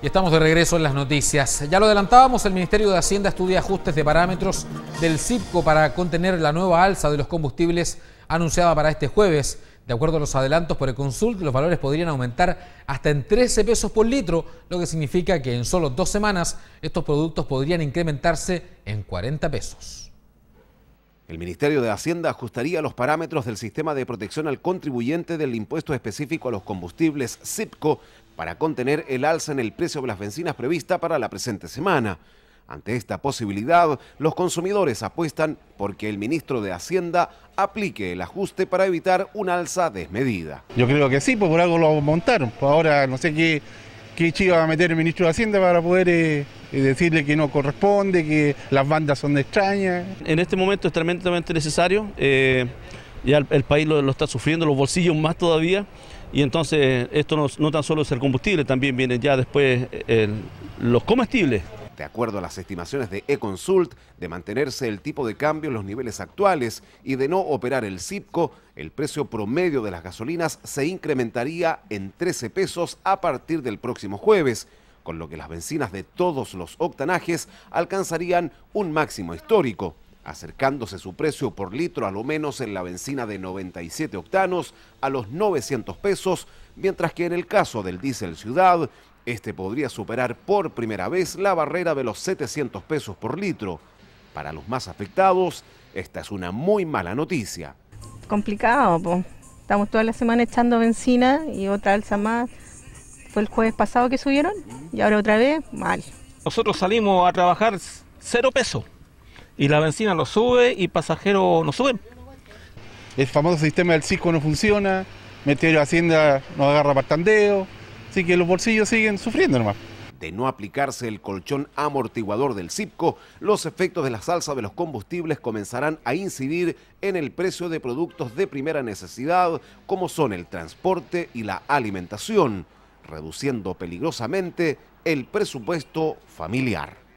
Y estamos de regreso en las noticias. Ya lo adelantábamos, el Ministerio de Hacienda estudia ajustes de parámetros del CIPCO para contener la nueva alza de los combustibles anunciada para este jueves. De acuerdo a los adelantos por el consult, los valores podrían aumentar hasta en 13 pesos por litro, lo que significa que en solo dos semanas estos productos podrían incrementarse en 40 pesos. El Ministerio de Hacienda ajustaría los parámetros del sistema de protección al contribuyente del impuesto específico a los combustibles CIPCO para contener el alza en el precio de las bencinas prevista para la presente semana. Ante esta posibilidad, los consumidores apuestan porque el ministro de Hacienda aplique el ajuste para evitar un alza desmedida. Yo creo que sí, pues por algo lo montaron. Ahora no sé qué, qué chiva va a meter el ministro de Hacienda para poder eh, y decirle que no corresponde, que las bandas son extrañas. En este momento es tremendamente necesario, eh, ya el, país lo, está sufriendo, los bolsillos más todavía, y entonces esto no, tan solo es el combustible, también vienen ya después los comestibles. De acuerdo a las estimaciones de Econsult, de mantenerse el tipo de cambio en los niveles actuales y de no operar el CIPCO, el precio promedio de las gasolinas se incrementaría en 13 pesos a partir del próximo jueves con lo que las bencinas de todos los octanajes alcanzarían un máximo histórico, acercándose su precio por litro a lo menos en la benzina de 97 octanos a los 900 pesos, mientras que en el caso del diésel ciudad, este podría superar por primera vez la barrera de los 700 pesos por litro. Para los más afectados, esta es una muy mala noticia. Complicado, estamos toda la semana echando benzina y otra alza más el jueves pasado que subieron y ahora otra vez, mal. Nosotros salimos a trabajar cero peso y la benzina lo sube y pasajeros no suben. El famoso sistema del CISCO no funciona, de Hacienda nos agarra partandeo, así que los bolsillos siguen sufriendo nomás de no aplicarse el colchón amortiguador del CIPCO, los efectos de la salsa de los combustibles comenzarán a incidir en el precio de productos de primera necesidad, como son el transporte y la alimentación reduciendo peligrosamente el presupuesto familiar.